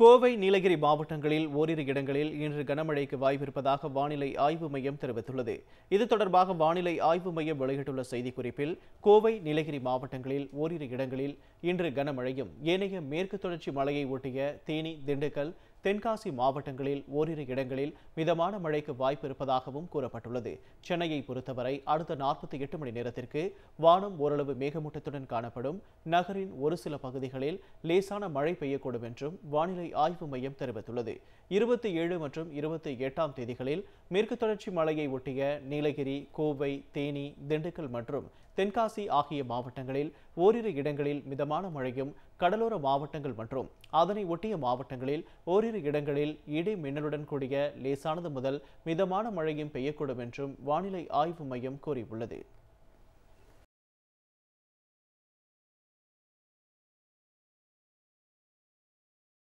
கோவை நீலகிரி மாவட்டங்களில் ஓரிரு இடங்களில் இன்று கனமழைக்கு வாய்ப்பிருப்பதாக வானிலை ஆய்வு மையம் தெரிவித்துள்ளது இது தொடர்பாக வானிலை ஆய்வு மையம் வெளியிட்டுள்ள செய்திக்குறிப்பில் கோவை நீலகிரி மாவட்டங்களில் ஓரிரு இடங்களில் இன்று கனமழையும் ஏனைய மேற்கு தொடர்ச்சி மலையை ஒட்டிய தேனி திண்டுக்கல் தென்காசி மாவட்டங்களில் ஓரிரு இடங்களில் மிதமான மழைக்கு வாய்ப்பு இருப்பதாகவும் கூறப்பட்டுள்ளது சென்னையை பொறுத்தவரை அடுத்த நாற்பத்தி எட்டு மணி நேரத்திற்கு வானம் ஓரளவு மேகமூட்டத்துடன் காணப்படும் நகரின் ஒரு சில பகுதிகளில் லேசான மழை பெய்யக்கூடும் என்றும் வானிலை ஆய்வு மையம் தெரிவித்துள்ளது இருபத்தி ஏழு மற்றும் இருபத்தி எட்டாம் தேதிகளில் மேற்கு தொடர்ச்சி மலையை ஒட்டிய நீலகிரி கோவை தேனி திண்டுக்கல் மற்றும் தென்காசி ஆகிய மாவட்டங்களில் ஓரிரு இடங்களில் மிதமான மழையும் கடலோர மாவட்டங்கள் மற்றும் அதனை ஒட்டிய மாவட்டங்களில் ஓரிரு இடங்களில் இடி மின்னலுடன் கூடிய லேசானது முதல் மிதமான மழையும் பெய்யக்கூடும் என்றும் வானிலை ஆய்வு மையம் கூறியுள்ளது